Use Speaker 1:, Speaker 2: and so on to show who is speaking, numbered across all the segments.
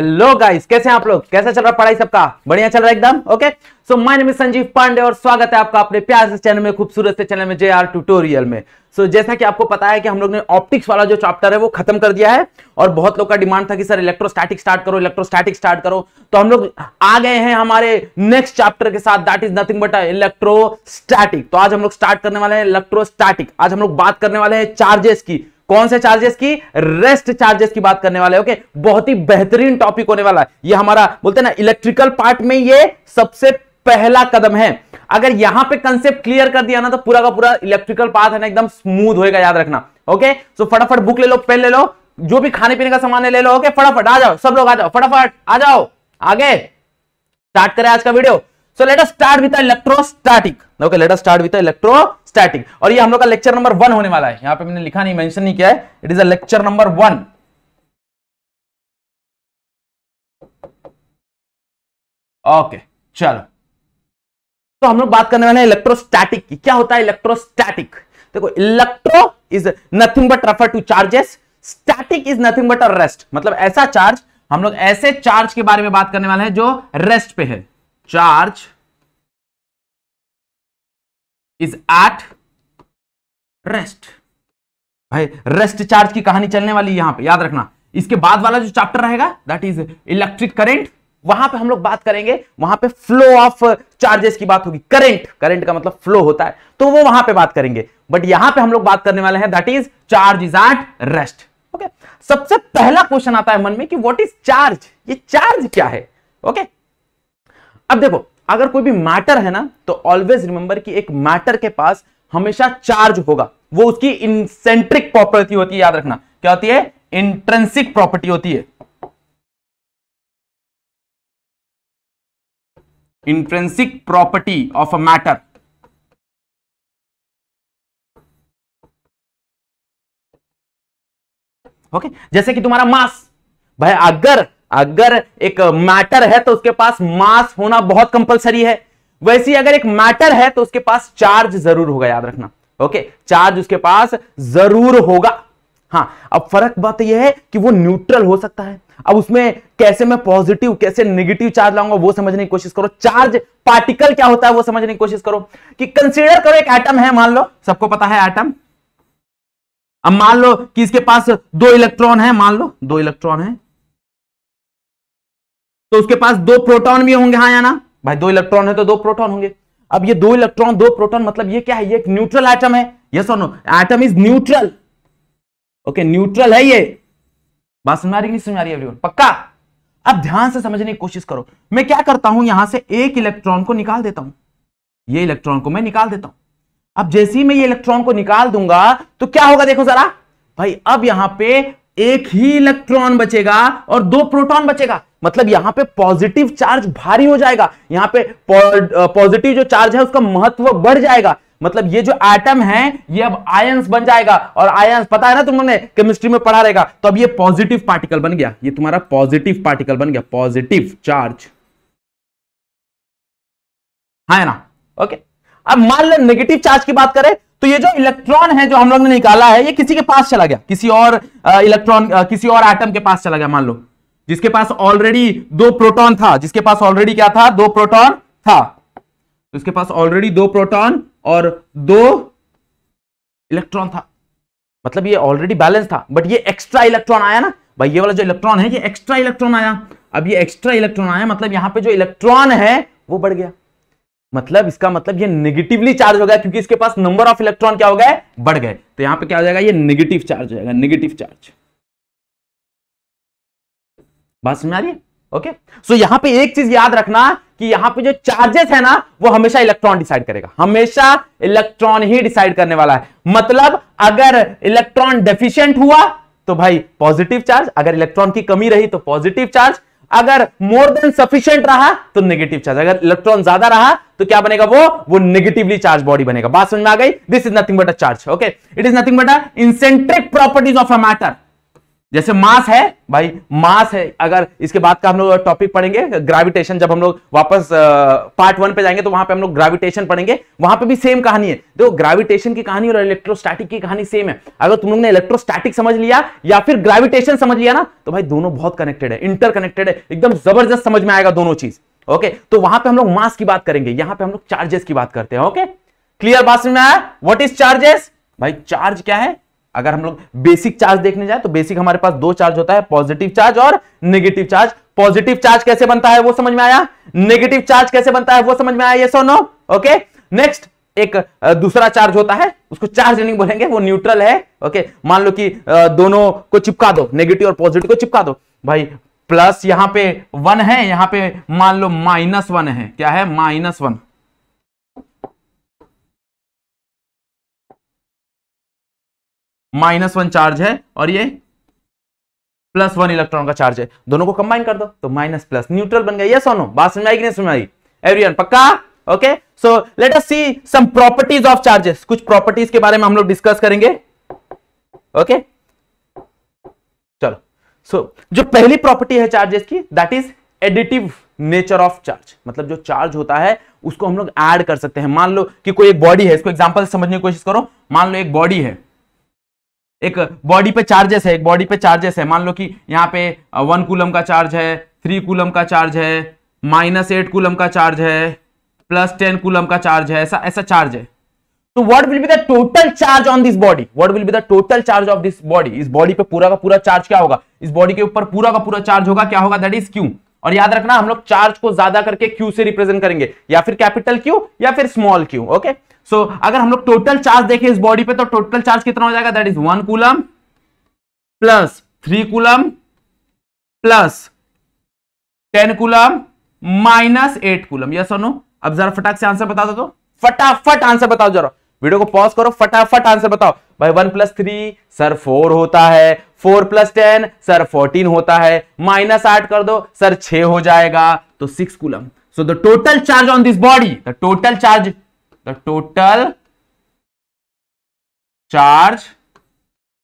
Speaker 1: Hello guys कैसे हैं आप लोग कैसे चल रहा है पढ़ाई सबका बढ़िया चल रहा है एकदम okay so my name is Sanjeev Pandey और स्वागत है आपका अपने प्यार से चैनल में खूबसूरत से चैनल में जे आर ट्यूटोरियल में सो so, जैसा कि आपको पता है कि हम लोग ने ऑप्टिक्स वाला जो चैप्टर है वो खत्म कर दिया है और बहुत लोग का डिमांड था कि सर इलेक्ट्रोस्टैटिक स्टार्ट करो इलेक्ट्रोस्टैटिक स्टार्ट करो तो हम लोग आ गए हैं हमारे नेक्स्ट चैप्टर के साथ that is nothing but electrostatic तो आज हम लोग स्टार्ट करने वाले हैं इलेक्ट्रोस्टैटिक आज हम लोग बात करने वाले हैं चार्जेस की कौन से चार्जेस की रेस्ट चार्जेस की बात करने वाले ओके बहुत ही बेहतरीन टॉपिक होने वाला है ये हमारा बोलते हैं ना इलेक्ट्रिकल पार्ट में ये सबसे पहला कदम है अगर यहां पे कंसेप्ट क्लियर कर दिया ना तो पूरा का पूरा इलेक्ट्रिकल पार्ट है ना एकदम स्मूथ होएगा याद रखना ओके सो फटाफट बुक ले लो पेन ले लो जो भी खाने पीने का सामान है ले लो ओके फटाफट आ जाओ सब लोग आ जाओ फटाफट आ जाओ आगे स्टार्ट करें आज का video so let us start with electrostatic okay let us start with electrostatic और ये हम लोग का लेक्चर नंबर वन होने वाला है यहां पे मैंने लिखा नहीं मेंशन नहीं किया है it is a lecture number one
Speaker 2: okay चलो
Speaker 1: तो हम लोग बात करने वाले हैं इलेक्ट्रोस्टैटिक की क्या होता है इलेक्ट्रोस्टैटिक देखो electro is nothing but refer to charges static is nothing but a rest मतलब ऐसा चार्ज हम लोग ऐसे चार्ज के बारे में बात करने वाले हैं जो रेस्ट पे है चार्ज इज एट रेस्ट भाई रेस्ट चार्ज की कहानी चलने वाली यहां पे याद रखना इसके बाद वाला जो चैप्टर रहेगा दैट इज इलेक्ट्रिक करेंट वहां पे हम लोग बात करेंगे वहां पे फ्लो ऑफ चार्जेस की बात होगी करंट करंट का मतलब फ्लो होता है तो वो वहां पे बात करेंगे बट यहां पे हम लोग बात करने वाले हैं that is charge is at rest okay सबसे पहला क्वेश्चन आता है मन में कि व्हाट इज चार्ज ये चार्ज क्या है ओके okay? अब देखो अगर कोई भी मैटर है ना तो ऑलवेज रिमेंबर कि एक मैटर के पास हमेशा चार्ज होगा वो उसकी इंसेंट्रिक प्रॉपर्टी होती है याद रखना क्या होती है इंट्रेंसिक प्रॉपर्टी होती
Speaker 2: है intrinsic property of a matter
Speaker 1: okay जैसे कि तुम्हारा मास भाई अगर अगर एक मैटर है तो उसके पास मास होना बहुत कंपलसरी है वैसे ही अगर एक मैटर है तो उसके पास चार्ज जरूर होगा याद रखना ओके चार्ज उसके पास जरूर होगा हाँ अब फर्क बात यह है कि वो न्यूट्रल हो सकता है अब उसमें कैसे मैं पॉजिटिव कैसे नेगेटिव चार्ज लाऊंगा वो समझने की कोशिश करो चार्ज पार्टिकल क्या होता है वो समझने की कोशिश करो कि कंसीडर करो एक एटम है मान लो सबको पता है एटम अब मान लो कि इसके पास दो इलेक्ट्रॉन है मान लो दो इलेक्ट्रॉन है तो उसके पास दो प्रोटॉन भी होंगे हाँ या ना भाई दो इलेक्ट्रॉन है तो दो प्रोटॉन होंगे अब ये दो इलेक्ट्रॉन दो प्रोटॉन मतलब ये क्या है ये एक न्यूट्रल आइटम है ये और no atom is neutral okay neutral है ये बात समझ आ रही नहीं समझ आ रही एवरीवन पक्का अब ध्यान से समझने की कोशिश करो मैं क्या करता हूं यहां से एक इलेक्ट्रॉन को निकाल देता हूं ये इलेक्ट्रॉन को मैं निकाल देता हूं अब जैसे ही मैं ये इलेक्ट्रॉन को निकाल दूंगा तो क्या होगा देखो जरा भाई अब यहां पे एक ही इलेक्ट्रॉन बचेगा और दो प्रोटॉन बचेगा मतलब यहां पे पॉजिटिव चार्ज भारी हो जाएगा यहां पे पॉजिटिव जो चार्ज है उसका महत्व बढ़ जाएगा मतलब ये जो एटम है ये अब आयंस बन जाएगा और आयंस पता है ना तुमने केमिस्ट्री में पढ़ा रहेगा तो अब ये पॉजिटिव पार्टिकल बन गया ये तुम्हारा पॉजिटिव पार्टिकल बन गया पॉजिटिव चार्ज है ना ओके अब मान लो नेगेटिव चार्ज की बात करें तो ये जो इलेक्ट्रॉन है जो हम लोग ने निकाला है ये किसी के पास चला गया किसी और इलेक्ट्रॉन किसी और एटम के पास चला गया मान लो जिसके पास ऑलरेडी दो प्रोटॉन था जिसके पास ऑलरेडी क्या था दो प्रोटॉन था तो इसके पास ऑलरेडी दो प्रोटॉन और दो इलेक्ट्रॉन था मतलब ये ऑलरेडी बैलेंस था बट ये एक्स्ट्रा इलेक्ट्रॉन आया ना भाई ये वाला जो इलेक्ट्रॉन है ये एक्स्ट्रा इलेक्ट्रॉन आया अब ये एक्स्ट्रा इलेक्ट्रॉन आया मतलब यहाँ पे जो इलेक्ट्रॉन है वो बढ़ गया मतलब इसका मतलब ये नेगेटिवली चार्ज हो गया क्योंकि इसके पास नंबर ऑफ इलेक्ट्रॉन क्या हो गए बढ़ गए तो यहाँ पे क्या हो जाएगा ये नेगेटिव चार्ज हो जाएगा नेगेटिव चार्ज बात समझ आ रही है ओके सो यहां पे एक चीज याद रखना कि यहां पे जो चार्जेस है ना वो हमेशा इलेक्ट्रॉन डिसाइड करेगा हमेशा इलेक्ट्रॉन ही डिसाइड करने वाला है मतलब अगर इलेक्ट्रॉन डेफिशियंट हुआ तो भाई पॉजिटिव चार्ज अगर इलेक्ट्रॉन की कमी रही तो पॉजिटिव चार्ज अगर मोर देन सफिशियंट रहा तो नेगेटिव चार्ज अगर इलेक्ट्रॉन ज्यादा रहा तो क्या बनेगा वो वो नेगेटिवली चार्ज बॉडी बनेगा बात समझ में आ गई this is nothing but a charge okay it is nothing but a इंसेंट्रिक प्रॉपर्टीज ऑफ अ मैटर जैसे मास है भाई मास है अगर इसके बाद का हम लोग टॉपिक पढ़ेंगे ग्राविटेशन जब हम लोग वापस पार्ट वन पे जाएंगे तो वहां पे हम लोग ग्राविटेशन पढ़ेंगे वहां पे भी सेम कहानी है देखो ग्राविटेशन की कहानी और इलेक्ट्रोस्टैटिक की कहानी सेम है अगर तुम लोग ने इलेक्ट्रोस्टैटिक समझ लिया या फिर ग्राविटेशन समझ लिया ना तो भाई दोनों बहुत कनेक्टेड है इंटर कनेक्टेड है एकदम जबरदस्त समझ में आएगा दोनों चीज ओके तो वहां पर हम लोग मास की बात करेंगे यहां पे हम लोग चार्जेस की बात करते हैं ओके क्लियर बात समझ में आया वट इज चार्जेस भाई चार्ज क्या है अगर हम लोग बेसिक चार्ज देखने जाए तो बेसिक हमारे पास दो चार्ज होता है पॉजिटिव चार्ज और नेगेटिव चार्ज पॉजिटिव चार्ज कैसे बनता है वो समझ में आया नेगेटिव चार्ज कैसे बनता है वो समझ में आया ये सो नो ओके नेक्स्ट एक दूसरा चार्ज होता है उसको चार्ज नहीं बोलेंगे वो न्यूट्रल है ओके मान लो कि दोनों को चिपका दो नेगेटिव और पॉजिटिव को चिपका दो भाई प्लस यहां पे वन है यहां पे मान लो माइनस वन है क्या है minus one minus one charge है और ये प्लस वन इलेक्ट्रॉन का चार्ज है दोनों को कंबाइन कर दो तो माइनस प्लस न्यूट्रल बन गया सोनो बात समझ आई कि नहीं समझ आई एवरीवन पक्का okay so let us see some properties of charges कुछ प्रॉपर्टीज के बारे में हम लोग डिस्कस करेंगे ओके okay? चलो सो so, जो पहली प्रॉपर्टी है चार्जेस की that is additive nature of charge मतलब जो चार्ज होता है उसको हम लोग ऐड कर सकते हैं मान लो कि कोई एक बॉडी है इसको एग्जांपल समझने की कोशिश करो मान लो एक बॉडी है एक बॉडी पे चार्जेस है एक बॉडी पे चार्जेस है मान लो कि यहाँ पे वन uh, कूलम का चार्ज है थ्री कूलम का चार्ज है माइनस एट कूलम का चार्ज है प्लस टेन कूलम का चार्ज है ऐसा ऐसा चार्ज है तो what will be the total charge on this body what will be the total charge of this body इस बॉडी पे पूरा का पूरा चार्ज क्या होगा इस बॉडी के ऊपर पूरा का पूरा चार्ज होगा क्या होगा दैट इज क्यू और याद रखना हम लोग चार्ज को ज्यादा करके क्यू से रिप्रेजेंट करेंगे या फिर कैपिटल क्यू या फिर small Q okay so so, अगर हम लोग टोटल चार्ज देखें इस बॉडी पे तो टोटल चार्ज कितना हो जाएगा that is one coulomb plus three coulomb plus ten coulomb minus eight coulomb yes और नो अब जरा फटाक से आंसर बता दो तो फटाफट आंसर बताओ जरा वीडियो को पॉज करो फटाफट आंसर बताओ भाई one plus three sir four होता है four plus ten sir fourteen होता है माइनस आठ कर दो सर छ हो जाएगा तो six coulomb so the total charge on this body the total charge the total charge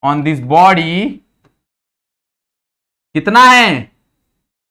Speaker 1: on this body कितना है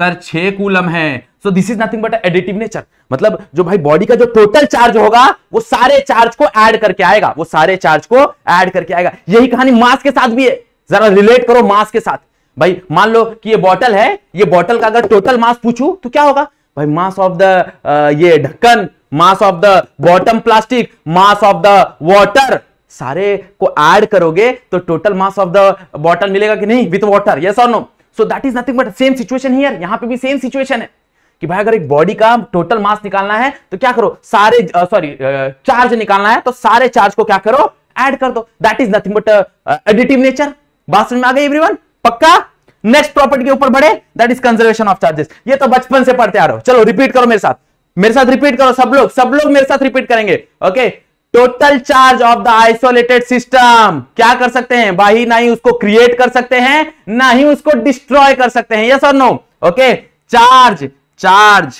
Speaker 1: सर छह कूलम है so this is nothing but additive nature मतलब जो भाई बॉडी का जो टोटल चार्ज होगा वो सारे चार्ज को एड करके आएगा वो सारे चार्ज को एड करके आएगा यही कहानी मास के साथ भी है जरा रिलेट करो मास के साथ भाई मान लो कि ये बॉटल है ये बॉटल का अगर टोटल मास पूछू तो क्या होगा भाई मास ऑफ द ये ढक्कन mass of the bottle plastic mass of the water सारे को ऐड करोगे तो total mass of the bottle मिलेगा कि नहीं विथ वॉटर यस और no so that is nothing but same situation here यहां पे भी सेम सिचुएशन है कि भाई अगर एक बॉडी का टोटल मास निकालना है तो क्या करो सारे सॉरी uh, चार्ज uh, निकालना है तो सारे चार्ज को क्या करो ऐड कर दो that is nothing but additive nature बात समझ में आ गई एवरीवन पक्का नेक्स्ट प्रॉपर्टी के ऊपर बढ़े that is conservation of charges ये तो बचपन से पढ़ते आ रहे हो चलो रिपीट करो मेरे साथ मेरे साथ रिपीट करो सब लोग सब लोग मेरे साथ रिपीट करेंगे okay total charge of the isolated system क्या कर सकते हैं भाई ना ही उसको क्रिएट कर सकते हैं ना ही उसको डिस्ट्रॉय कर सकते हैं यस और no okay charge charge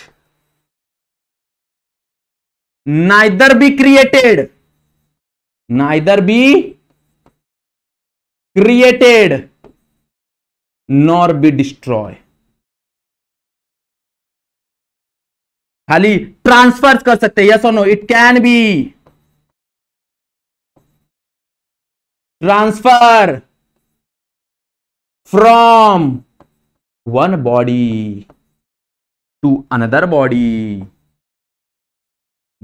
Speaker 2: neither be created neither be created nor be destroy खाली ट्रांसफर कर सकते हैं यस और no it can be transfer from
Speaker 1: one body to another body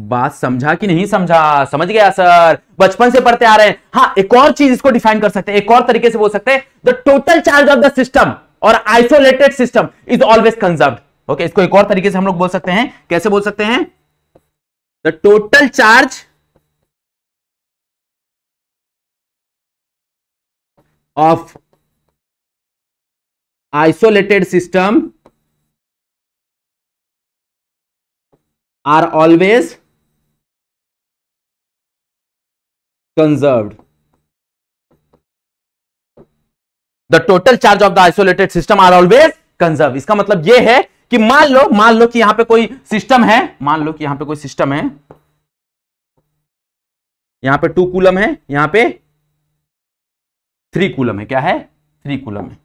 Speaker 1: बात समझा कि नहीं समझा समझ गया सर बचपन से पढ़ते आ रहे हैं हाँ एक और चीज इसको डिफाइन कर सकते हैं एक और तरीके से बोल सकते हैं the total charge of the system और isolated system is always conserve okay इसको एक और तरीके से हम लोग बोल सकते हैं कैसे बोल सकते हैं
Speaker 2: the total charge of isolated system are always conserved.
Speaker 1: The total charge of the isolated system are always conserve इसका मतलब यह है कि मान लो मान लो कि यहां pe कोई सिस्टम है मान लो कि यहां pe कोई सिस्टम है यहां पे टू कूलम है यहां पे थ्री कूलम है क्या है थ्री कूलम है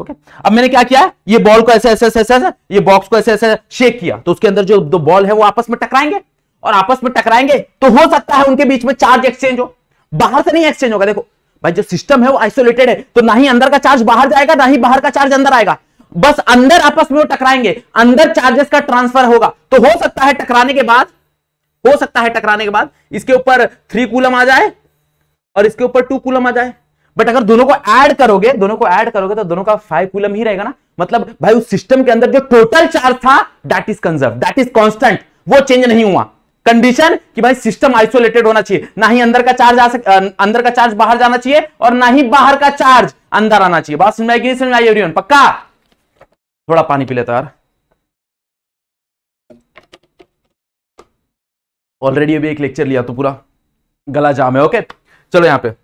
Speaker 1: ओके okay. अब मैंने क्या किया ये बॉल को ऐसे ऐसे ऐसे ऐसे ये बॉक्स को ऐसे ऐसे शेक किया तो उसके अंदर जो दो बॉल है वो आपस में टकराएंगे और आपस में टकराएंगे तो हो सकता है उनके बीच में चार्ज एक्सचेंज हो बाहर से नहीं एक्सचेंज होगा देखो भाई जो सिस्टम है वो आइसोलेटेड है तो ना ही अंदर का चार्ज बाहर जाएगा ना ही बाहर का चार्ज अंदर आएगा बस अंदर आपस में वो टकराएंगे अंदर चार्जेस का ट्रांसफर होगा तो हो सकता है टकराने के बाद हो सकता है टकराने के बाद इसके ऊपर थ्री कूलम आ जाए और इसके ऊपर टू कूलम आ जाए बट अगर दोनों को ऐड करोगे दोनों को ऐड करोगे तो दोनों का फाइव कूलम ही रहेगा ना मतलब भाई उस सिस्टम के अंदर जो टोटल चार्ज था that is conserve that is constant वो चेंज नहीं हुआ कंडीशन कि भाई सिस्टम आइसोलेटेड होना चाहिए ना ही अंदर का चार्ज आ सक अं, अंदर का चार्ज बाहर जाना चाहिए और ना ही बाहर का चार्ज अंदर आना चाहिए बात समझ में आएगी समझ रही आई पक्का थोड़ा पानी पी लेता यार ऑलरेडी अभी एक लेक्चर लिया तो पूरा गला जाम है ओके चलो यहां पर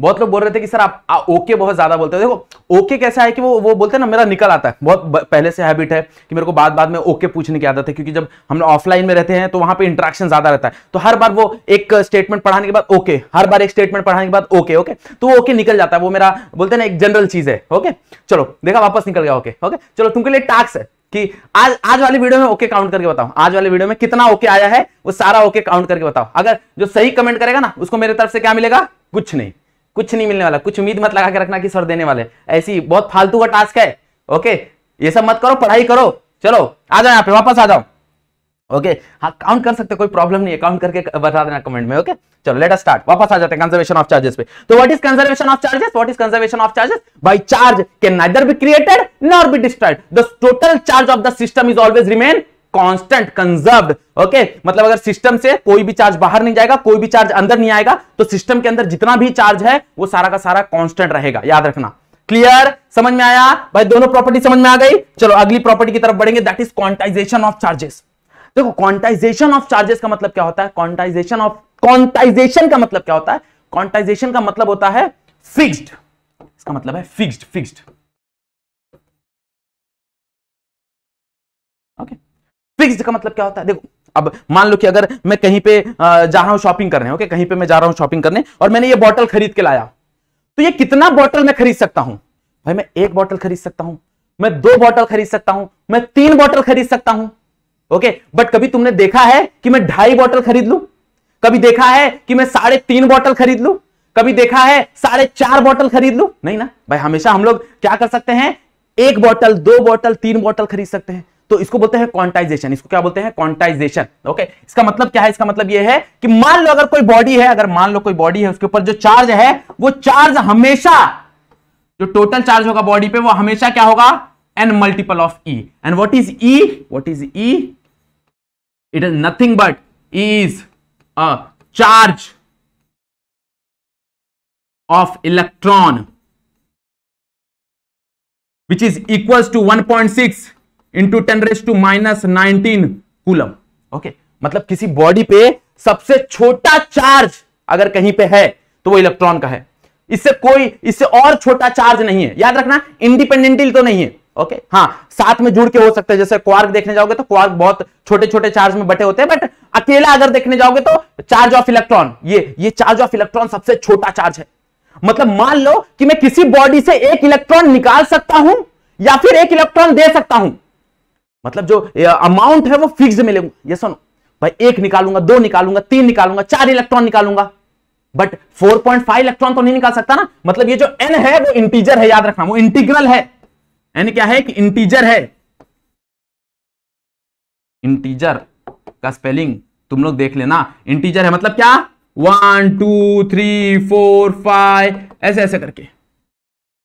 Speaker 1: बहुत लोग बोल रहे थे कि सर आप आ, ओके बहुत ज्यादा बोलते हो देखो ओके कैसे है कि वो वो बोलते हैं ना मेरा निकल आता है बहुत पहले से हैबिट है कि मेरे को बाद बाद में ओके पूछने की आदत है क्योंकि जब हम ऑफलाइन में रहते हैं तो वहां पे इंट्रैक्शन ज्यादा रहता है तो हर बार वो एक स्टेटमेंट पढ़ाने के बाद ओके हर बार एक स्टेटमेंट पढ़ाने के बाद ओके ओके तो ओके निकल जाता है वो मेरा बोलते हैं ना एक जनरल चीज है ओके चलो देखा वापस निकल गया ओके ओके चलो तुमके लिए टास्क है कि आज आज वाली वीडियो में ओके काउंट करके बताओ आज वाले वीडियो में कितना ओके आया है वो सारा ओके काउंट करके बताओ अगर जो सही कमेंट करेगा ना उसको मेरे तरफ से क्या मिलेगा कुछ नहीं कुछ नहीं मिलने वाला कुछ उम्मीद मत लगा के रखना कि सर देने वाले ऐसी बहुत फालतू का टास्क है ओके ये सब मत करो पढ़ाई करो चलो आ जाओ यहाँ पे वापस आ जाओ ओके हाँ काउंट कर सकते कोई प्रॉब्लम नहीं है काउंट करके बता देना कमेंट में ओके चलो लेट स्टार्ट वापस आ जाते हैं कंजर्वेशन ऑफ चार्जेस पे तो what is conservation of charges what is conservation of charges by charge can neither be created nor be destroyed the total charge of the system is always remain constant conserved okay मतलब अगर system से कोई भी charge बाहर नहीं जाएगा कोई भी चार्ज अंदर नहीं आएगा तो सिस्टम के अंदर जितना भी चार्ज है वो सारा का सारा कांस्टेंट रहेगा याद रखना क्लियर समझ में आया भाई दोनों प्रॉपर्टी समझ में आ गई चलो अगली प्रॉपर्टी की तरफ बढ़ेंगे that is quantization of charges देखो क्वांटाइजेशन ऑफ चार्जेस का मतलब क्या होता है क्वांटाइजेशन ऑफ क्वांटाइजेशन का मतलब क्या होता है क्वांटाइजेशन का मतलब होता है फिक्स्ड इसका मतलब है fixed fixed
Speaker 2: okay okay. Fixed का
Speaker 1: मतलब क्या होता है देखो अब मान लो कि अगर मैं कहीं पे जा रहा हूँ शॉपिंग करने ओके कहीं पे मैं जा रहा हूं शॉपिंग करने और मैंने ये बॉटल खरीद के लाया तो ये कितना बॉटल मैं खरीद सकता हूं भाई मैं एक बॉटल खरीद सकता हूं मैं दो बॉटल खरीद सकता हूं मैं तीन बॉटल खरीद सकता हूं ओके बट कभी तुमने देखा है कि मैं ढाई बॉटल खरीद लू कभी देखा है कि मैं साढ़े तीन बॉटल खरीद लू कभी देखा है साढ़े चार बॉटल खरीद लू नहीं ना भाई हमेशा हम लोग क्या कर सकते हैं एक बॉटल दो बॉटल तीन बॉटल खरीद सकते हैं तो इसको बोलते हैं क्वांटाइजेशन इसको क्या बोलते हैं क्वांटाइजेशन ओके इसका मतलब क्या है इसका मतलब यह है कि मान लो अगर कोई बॉडी है अगर मान लो कोई बॉडी है उसके ऊपर जो चार्ज है वो चार्ज हमेशा जो टोटल चार्ज होगा बॉडी पे वो हमेशा क्या होगा n multiple of e and what is e what is e it is nothing but is a charge
Speaker 2: of electron
Speaker 1: which is equal to one point six into ten raise to minus nineteen coulomb okay मतलब किसी body पे सबसे छोटा charge अगर कहीं पे है तो वो इलेक्ट्रॉन का है इससे कोई इससे और छोटा चार्ज नहीं है याद रखना इंडिपेंडेंटली तो नहीं है ओके okay? हाँ साथ में जुड़ के हो सकते हैं जैसे क्वार्क देखने जाओगे तो क्वार्क बहुत छोटे छोटे चार्ज में बटे होते हैं बट अकेला अगर देखने जाओगे तो चार्ज ऑफ इलेक्ट्रॉन ये ये चार्ज ऑफ इलेक्ट्रॉन सबसे छोटा चार्ज है मतलब मान लो कि मैं किसी बॉडी से एक इलेक्ट्रॉन निकाल सकता हूं या फिर एक इलेक्ट्रॉन दे सकता हूं मतलब जो अमाउंट है वो फिक्स मिलेगा ये सुनो भाई एक निकालूंगा दो निकालूंगा तीन निकालूंगा चार इलेक्ट्रॉन निकालूंगा बट 4.5 इलेक्ट्रॉन तो नहीं निकाल सकता ना मतलब ये जो एन है वो इंटीजर है याद रखना वो इंटीग्रल है एन क्या है कि इंटीजर है इंटीजर का स्पेलिंग तुम लोग देख लेना इंटीजर है मतलब क्या one two three four five ऐसे ऐसे करके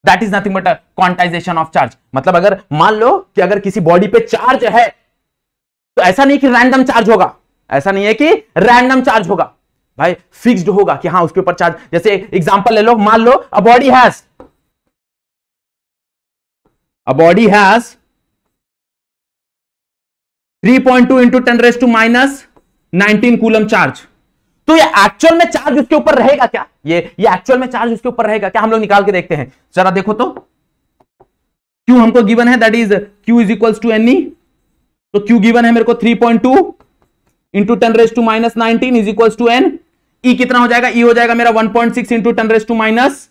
Speaker 1: that is nothing but quantization of charge मतलब अगर मान लो कि अगर किसी बॉडी पे चार्ज है तो ऐसा नहीं कि रैंडम चार्ज होगा ऐसा नहीं है कि रैंडम चार्ज होगा भाई फिक्स्ड होगा कि हाँ उसके ऊपर चार्ज जैसे एग्जांपल ले लो मान लो a body has a body has 3.2 point two into ten raise to minus nineteen coulomb charge तो ये एक्चुअल में चार्ज उसके ऊपर रहेगा क्या ये ये एक्चुअल में चार्ज उसके ऊपर रहेगा क्या हम लोग निकाल के देखते हैं जरा देखो तो क्यू हमको गिवन है that is Q is equal to any तो क्यू गिवन है मेरे को three point two into ten raise to minus nineteen is equal to n e कितना हो जाएगा ई e हो जाएगा मेरा one point six into ten raise to minus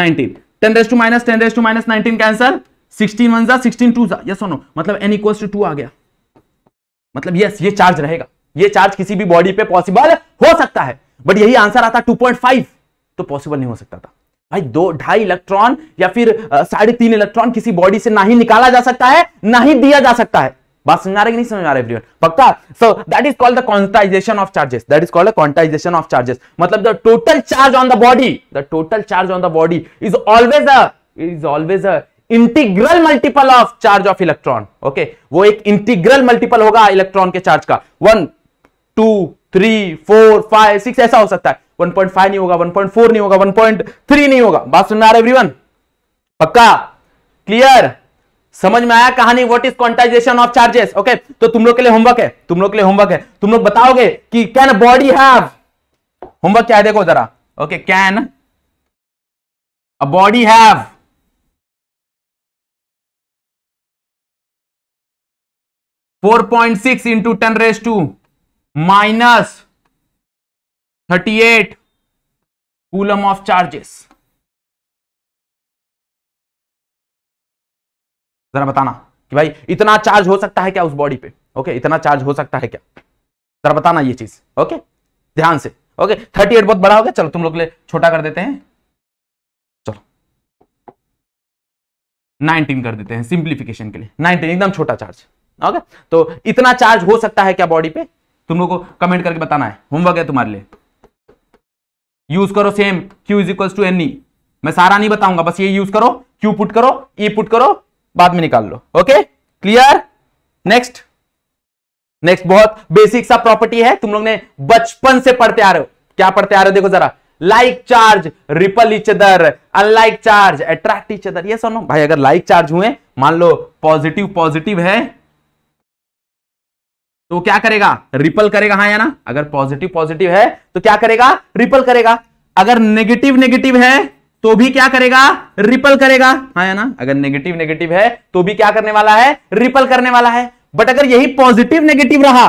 Speaker 1: nineteen ten raise to minus ten raise to minus nineteen का answer sixteen one जा sixteen two जा yes no मतलब एन इक्वल टू टू आ गया मतलब यस yes, ये charge रहेगा ये चार्ज किसी भी बॉडी पे पॉसिबल हो सकता है बट यही आंसर आता 2.5 तो पॉसिबल नहीं हो सकता था भाई दो ढाई इलेक्ट्रॉन या फिर साढ़े तीन इलेक्ट्रॉन किसी बॉडी से ना ही निकाला जा सकता है ना ही दिया जा सकता है बात समझा रहे कि नहीं समझ आ रहा एवरीवन पक्का so that is called the quantization of charges that is called the quantization of charges मतलब the total charge on the body the total charge on the body is always a is always a integral multiple of charge of electron okay वो एक integral multiple होगा electron के charge का one two three four five six ऐसा हो सकता है five नहीं होगा फोर नहीं होगा थ्री नहीं होगा बात सुन रहा एवरीवन पक्का क्लियर समझ में आया कहानी what is quantization of charges okay तो तुम लोग के लिए होमवर्क है तुम लोग के लिए होमवर्क है तुम लोग बताओगे कि कैन बॉडी हैव होमवर्क क्या है देखो जरा okay can a body have
Speaker 2: four point six into ten raise to minus thirty eight coulomb of charges
Speaker 1: जरा बताना कि भाई इतना चार्ज हो सकता है क्या उस बॉडी पे ओके इतना चार्ज हो सकता है क्या जरा बताना ये चीज ओके ध्यान से ओके थर्टी एट बहुत बड़ा हो गया चलो तुम लोग ले छोटा कर देते हैं चलो नाइनटीन कर देते हैं सिंप्लीफिकेशन के लिए नाइनटीन एकदम छोटा चार्ज ओके तो इतना चार्ज हो सकता है क्या बॉडी पे तुम लोग को कमेंट करके बताना है होमवर्क है तुम्हारे लिए यूज करो same Q is equal to n e मैं सारा नहीं बताऊंगा बस ये यूज करो क्यू पुट करो ई e पुट करो बाद में निकाल लो ओके क्लियर नेक्स्ट नेक्स्ट बहुत बेसिक सा प्रॉपर्टी है तुम लोग ने बचपन से पढ़ते आ रहे हो क्या पढ़ते आ रहे हो देखो जरा like charge repel each other unlike charge attract each other ये सुनो भाई अगर लाइक चार्ज हुए मान लो पॉजिटिव पॉजिटिव है तो वो क्या करेगा रिपल करेगा हाँ या ना अगर पॉजिटिव पॉजिटिव है तो क्या करेगा रिपल करेगा अगर नेगेटिव नेगेटिव है तो भी क्या करेगा रिपल करेगा हाँ या ना अगर नेगेटिव नेगेटिव है तो भी क्या करने वाला है रिपल करने वाला है बट अगर यही पॉजिटिव नेगेटिव रहा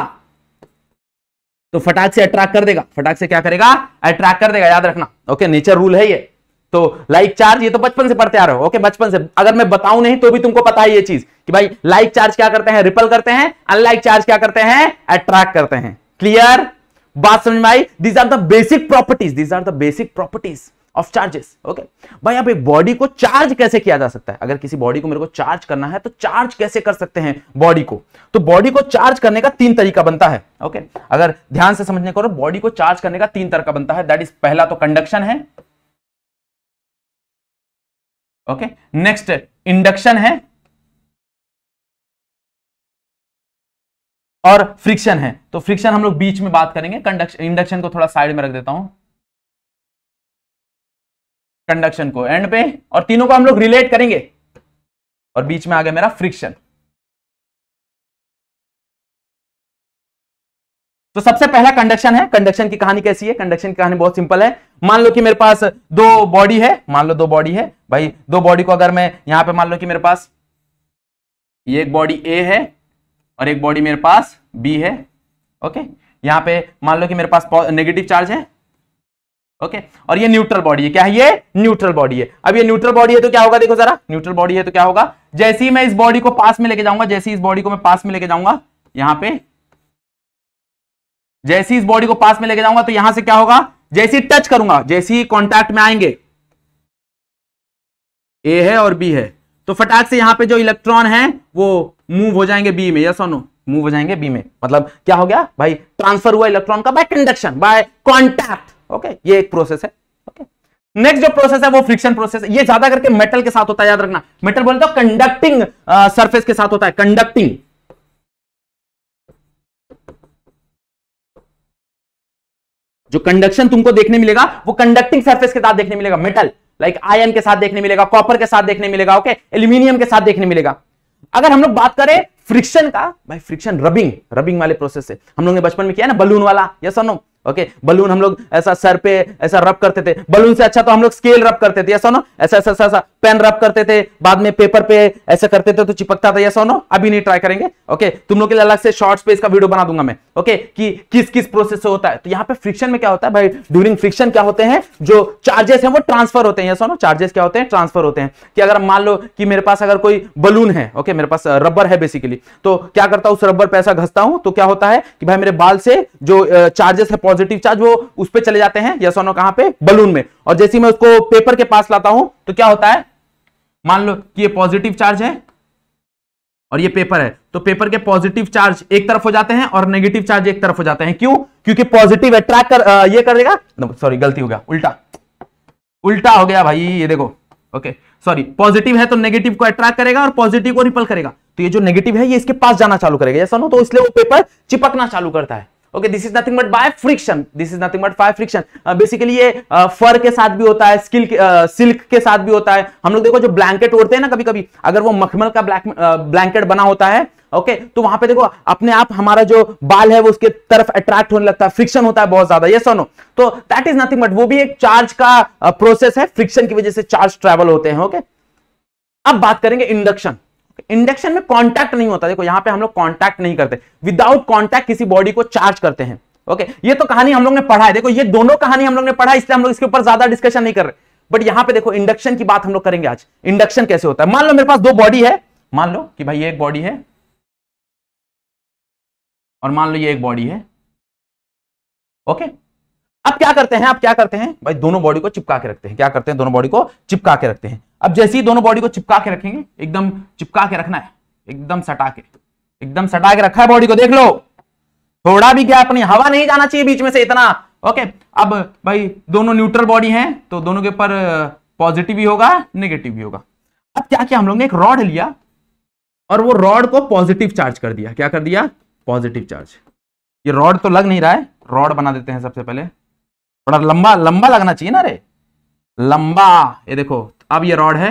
Speaker 1: तो फटाक से अट्रैक्ट कर देगा फटाक से क्या करेगा अट्रैक्ट कर देगा याद रखना ओके नेचर रूल है ये तो लाइक चार्ज ये तो बचपन से पढ़ते आ रहे हो ओके बचपन से अगर मैं बताऊं नहीं तो भी तुमको पता है ये चीज कि भाई लाइक चार्ज क्या करते हैं रिपल करते हैं अनलाइक चार्ज क्या करते हैं अट्रैक्ट करते हैं क्लियर बात समझ में आई these are the basic properties these are the basic properties of charges okay भाई आप एक बॉडी को चार्ज कैसे किया जा सकता है अगर किसी बॉडी को मेरे को चार्ज करना है तो चार्ज कैसे कर सकते हैं बॉडी को तो बॉडी को चार्ज करने का तीन तरीका बनता है ओके okay? अगर ध्यान से समझने करो बॉडी को चार्ज करने का तीन तरीका बनता है दैट इज पहला तो कंडक्शन है ओके नेक्स्ट
Speaker 2: इंडक्शन है और
Speaker 1: फ्रिक्शन है तो फ्रिक्शन हम लोग बीच में बात करेंगे कंडक्शन इंडक्शन को थोड़ा साइड में रख देता हूं कंडक्शन को एंड पे और तीनों को हम लोग रिलेट करेंगे
Speaker 2: और बीच में आ गया मेरा फ्रिक्शन
Speaker 1: तो सबसे पहला कंडक्शन है कंडक्शन की कहानी कैसी है कंडक्शन की कहानी बहुत सिंपल है मान लो कि मेरे पास दो बॉडी है मान लो दो बॉडी है भाई दो बॉडी को अगर मैं यहां पे मान लो कि मेरे पास ये एक बॉडी ए है और एक बॉडी मेरे पास बी है ओके यहां पे मान लो कि मेरे पास नेगेटिव चार्ज है ओके और ये न्यूट्रल बॉडी है क्या है ये न्यूट्रल बॉडी है अब ये न्यूट्रल बॉडी है तो क्या होगा देखो जरा न्यूट्रल बॉडी है तो क्या होगा जैसे ही मैं इस बॉडी को पास में लेके जाऊंगा जैसे ही इस बॉडी को मैं पास में लेके जाऊंगा यहां पे जैसे ही इस बॉडी को पास में लेके जाऊंगा तो यहां से क्या होगा जैसे टच करूंगा जैसे ही कॉन्टैक्ट में आएंगे ए है और बी है तो फटाक से यहां पे जो इलेक्ट्रॉन है वो मूव हो जाएंगे बी में यस और नो मूव हो जाएंगे बी में मतलब क्या हो गया भाई ट्रांसफर हुआ इलेक्ट्रॉन का by conduction by contact okay ये एक प्रोसेस है ओके नेक्स्ट जो प्रोसेस है वो फ्रिक्शन प्रोसेस है ये ज्यादा करके मेटल के साथ होता है याद रखना मेटल बोलते हो कंडक्टिंग सरफेस के साथ होता है कंडक्टिंग जो कंडक्शन तुमको देखने मिलेगा वो कंडक्टिंग सर्फेस के साथ देखने मिलेगा मेटल लाइक आयन के साथ देखने मिलेगा कॉपर के साथ देखने मिलेगा ओके एल्यूमिनियम के साथ देखने मिलेगा अगर हम लोग बात करें फ्रिक्शन का भाई फ्रिक्शन रबिंग रबिंग वाले प्रोसेस से हम लोग ने बचपन में किया ना बलून वाला यस नो ओके बलून हम लोग ऐसा सर पे ऐसा रब करते थे बलून से अच्छा तो हम लोग स्केल रब करते थे ऐसा ना ऐसा ऐसा ऐसा ऐसा पेन रब करते थे बाद में पेपर पे ऐसे करते थे तो चिपकता था ऐसा ना अभी नहीं ट्राई करेंगे ओके तुम लोग के लिए अलग से शॉर्ट्स पे इसका वीडियो बना दूंगा मैं ओके कि किस किस प्रोसेस से होता है तो यहाँ पे फ्रिक्शन में क्या होता है भाई ड्यूरिंग फ्रिक्शन क्या होते हैं जो चार्जेस है वो ट्रांसफर होते हैं ऐसा ना चार्जेस क्या होते हैं ट्रांसफर होते हैं कि अगर मान लो कि मेरे पास अगर कोई बलून है ओके मेरे पास रबर uh, है बेसिकली तो क्या करता हूँ उस रबर पे ऐसा घसता हूं तो क्या होता है कि भाई मेरे बाल से जो चार्जेस uh, है पॉजिटिव चार्ज वो उस पर चले जाते हैं यस ऑनो कहां पे बलून में और जैसे मैं उसको पेपर के पास लाता हूं तो क्या होता है मान लो कि ये पॉजिटिव चार्ज है और ये पेपर है तो पेपर के पॉजिटिव चार्ज एक तरफ हो जाते हैं और नेगेटिव चार्ज एक तरफ हो जाते हैं क्यों क्योंकि पॉजिटिव अट्रैक्ट कर आ, ये करेगा सॉरी गलती हो गया उल्टा उल्टा हो गया भाई ये देखो ओके सॉरी पॉजिटिव है तो नेगेटिव को अट्रैक्ट करेगा और पॉजिटिव को रिपल करेगा तो ये जो नेगेटिव है ये इसके पास जाना चालू करेगा ऐसा ना तो इसलिए वो पेपर चिपकना चालू करता है okay this is nothing but by friction this is nothing but by friction basically ये फर uh, के साथ भी होता है स्किल सिल्क uh, के साथ भी होता है हम लोग देखो जो ब्लैंकेट ओढ़ते हैं ना कभी कभी अगर वो मखमल का ब्लैंकेट uh, बना होता है ओके okay, तो वहां पे देखो अपने आप हमारा जो बाल है वो उसके तरफ अट्रैक्ट होने लगता है फ्रिक्शन होता है बहुत ज्यादा ये सोनो तो दैट इज नथिंग बट वो भी एक चार्ज का प्रोसेस है फ्रिक्शन की वजह से चार्ज ट्रेवल होते हैं ओके okay? अब बात करेंगे इंडक्शन इंडक्शन में कांटेक्ट नहीं होता देखो यहां पे हम लोग कांटेक्ट नहीं करते विदाउट कांटेक्ट किसी बॉडी को चार्ज करते हैं ओके ये तो कहानी हम लोग ने पढ़ा है देखो ये दोनों कहानी हम लोग ने पढ़ा है इसलिए हम लोग इसके ऊपर ज्यादा डिस्कशन नहीं कर रहे बट यहां पे देखो इंडक्शन की बात हम लोग करेंगे आज इंडक्शन कैसे होता है मान लो मेरे पास दो बॉडी है मान लो कि भाई ये एक बॉडी है और मान लो ये एक बॉडी है ओके अब क्या करते हैं आप क्या करते हैं भाई दोनों बॉडी को चिपका के रखते हैं क्या करते हैं दोनों बॉडी को चिपका के रखते हैं अब जैसे ही दोनों बॉडी को चिपका के रखेंगे एकदम चिपका के रखना है एकदम सटा के एकदम सटा के रखा है बॉडी को देख लो थोड़ा भी गैप नहीं हवा नहीं जाना चाहिए बीच में से इतना ओके अब भाई दोनों न्यूट्रल बॉडी हैं तो दोनों के ऊपर पॉजिटिव भी होगा नेगेटिव भी होगा अब क्या किया हम लोग ने एक रॉड लिया और वो रॉड को पॉजिटिव चार्ज कर दिया क्या कर दिया पॉजिटिव चार्ज ये रॉड तो लग नहीं रहा है रॉड बना देते हैं सबसे पहले थोड़ा लंबा लंबा लगना चाहिए ना रे लंबा ये देखो अब ये रॉड है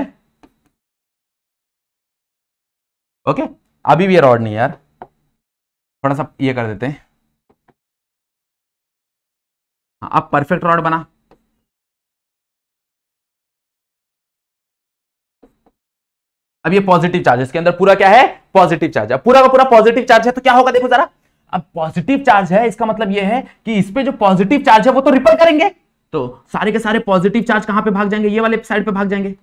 Speaker 2: ओके अभी भी ये रॉड नहीं यार थोड़ा सा ये कर देते हैं हाँ, अब परफेक्ट रॉड बना
Speaker 1: अब ये पॉजिटिव चार्ज इसके अंदर पूरा क्या है पॉजिटिव चार्ज है पूरा का पूरा पॉजिटिव चार्ज है तो क्या होगा देखो जरा अब पॉजिटिव चार्ज है इसका मतलब ये है कि इस पे जो पॉजिटिव चार्ज है वो तो रिपल करेंगे तो सारे के सारे पॉजिटिव चार्ज कहां पे भाग जाएंगे ये वाले साइड पे भाग जाएंगे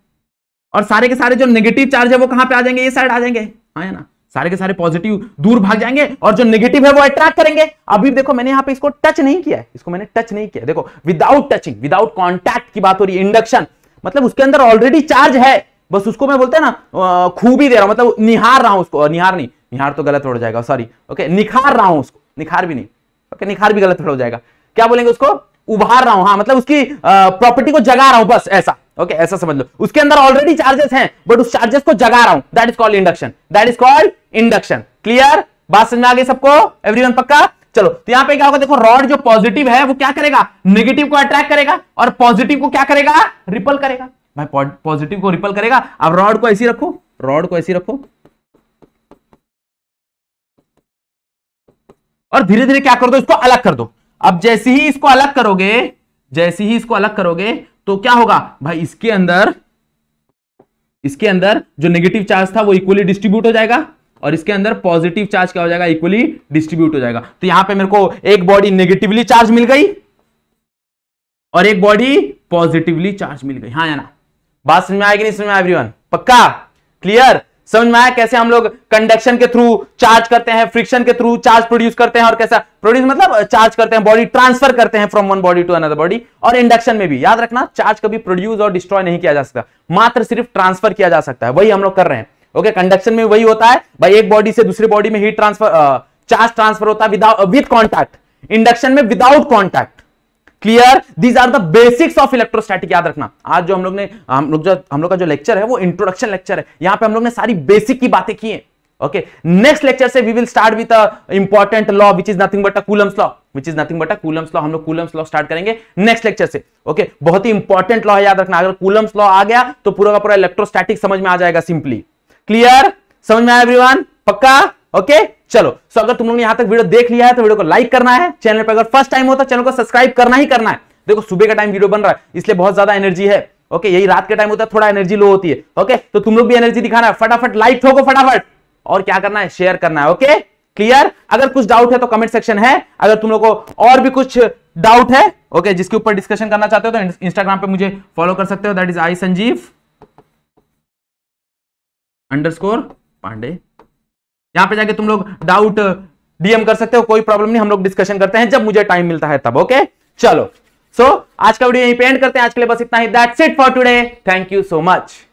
Speaker 1: और सारे के सारे जो नेगेटिव चार्ज है वो कहां पे आ जाएंगे ये साइड आ जाएंगे हाँ ना सारे के सारे पॉजिटिव दूर भाग जाएंगे और जो नेगेटिव है वो अट्रैक्ट करेंगे अभी देखो मैंने यहां पे इसको टच नहीं किया है इसको मैंने टच नहीं किया देखो विदाउट टचिंग विदाउट कॉन्टैक्ट की बात हो रही है इंडक्शन मतलब उसके अंदर ऑलरेडी चार्ज है बस उसको मैं बोलते हैं ना खूबी दे रहा हूं मतलब निहार रहा हूं उसको निहार नहीं निहार तो गलत हो जाएगा सॉरी ओके निखार रहा हूं उसको निखार भी नहीं ओके निखार भी गलत हो जाएगा क्या बोलेंगे उसको उभार रहा हूं हाँ मतलब उसकी प्रॉपर्टी को जगा रहा हूं बस ऐसा ओके okay, ऐसा समझ लो उसके अंदर ऑलरेडी चार्जेस हैं बट उस चार्जेस को जगा रहा हूं that is called induction that is called induction clear बात समझ में आ गई सबको एवरीवन पक्का चलो तो यहां पे क्या होगा देखो रॉड जो पॉजिटिव है वो क्या करेगा नेगेटिव को अट्रैक्ट करेगा और पॉजिटिव को क्या करेगा रिपल करेगा भाई पॉजिटिव को रिपल करेगा अब रॉड को ऐसी रखो रॉड को ऐसी रखो और धीरे धीरे क्या कर दो इसको अलग कर दो अब जैसे ही इसको अलग करोगे जैसे ही इसको अलग करोगे तो क्या होगा भाई इसके अंदर इसके अंदर जो नेगेटिव चार्ज था वो इक्वली डिस्ट्रीब्यूट हो जाएगा और इसके अंदर पॉजिटिव चार्ज क्या हो जाएगा इक्वली डिस्ट्रीब्यूट हो जाएगा तो यहां पे मेरे को एक बॉडी नेगेटिवली चार्ज मिल गई और एक बॉडी पॉजिटिवली चार्ज मिल गई हाँ ना बात समझ में आएगी नहीं समझ में एवरीवन पक्का क्लियर समझ में आया कैसे हम लोग कंडक्शन के थ्रू चार्ज करते हैं फ्रिक्शन के थ्रू चार्ज प्रोड्यूस करते हैं और कैसा प्रोड्यूस मतलब चार्ज करते हैं बॉडी ट्रांसफर करते हैं from one body to another body और इंडक्शन में भी याद रखना चार्ज कभी प्रोड्यूस और डिस्ट्रॉय नहीं किया जा सकता मात्र सिर्फ ट्रांसफर किया जा सकता है वही हम लोग कर रहे हैं ओके okay, कंडक्शन में वही होता है भाई एक बॉडी से दूसरी बॉडी में हीट ट्रांसफर चार्ज ट्रांसफर होता है विद कॉन्टैक्ट इंडक्शन में without contact clear these are the basics of electrostatic याद रखना आज जो हम लोग ने हम लोग जो हम लोग का जो लेक्चर है वो इंट्रोडक्शन लेक्चर है यहां पे हम लोग ने सारी बेसिक की बातें की है ओके नेक्स्ट लेक्चर से we will start with important law which is nothing but a Coulomb's law which is nothing but a Coulomb's law हम लोग कूलम्स लॉ स्टार्ट करेंगे नेक्स्ट लेक्चर से ओके okay? बहुत ही इंपॉर्टेंट लॉ है याद रखना अगर कूलम्स लॉ आ गया तो पूरा का पूरा इलेक्ट्रोस्टैटिक समझ में आ जाएगा सिंपली क्लियर समझ में आया एवरीवन पक्का ओके चलो सो अगर तुम लोग ने यहां तक वीडियो देख लिया है तो वीडियो को लाइक करना है चैनल पर अगर फर्स्ट टाइम होता है चैनल को सब्सक्राइब करना ही करना है देखो सुबह का टाइम वीडियो बन रहा है इसलिए बहुत ज्यादा एनर्जी है ओके यही रात के टाइम होता है थोड़ा एनर्जी लो होती है ओके तो तुम लोग भी एनर्जी दिखाना है फटाफट लाइक ठोको फटाफट और क्या करना है शेयर करना है ओके क्लियर अगर कुछ डाउट है तो कमेंट सेक्शन है अगर तुम लोग को और भी कुछ डाउट है ओके जिसके ऊपर डिस्कशन करना चाहते हो तो इंस्टाग्राम पे मुझे फॉलो कर सकते हो that is I Sanjeev underscore Pandey यहां पे जाके तुम लोग डाउट डीएम uh, कर सकते हो कोई प्रॉब्लम नहीं हम लोग डिस्कशन करते हैं जब मुझे टाइम मिलता है तब ओके चलो सो so, आज का वीडियो यहीं पे एंड करते हैं आज के लिए बस इतना ही that's it for today thank you so much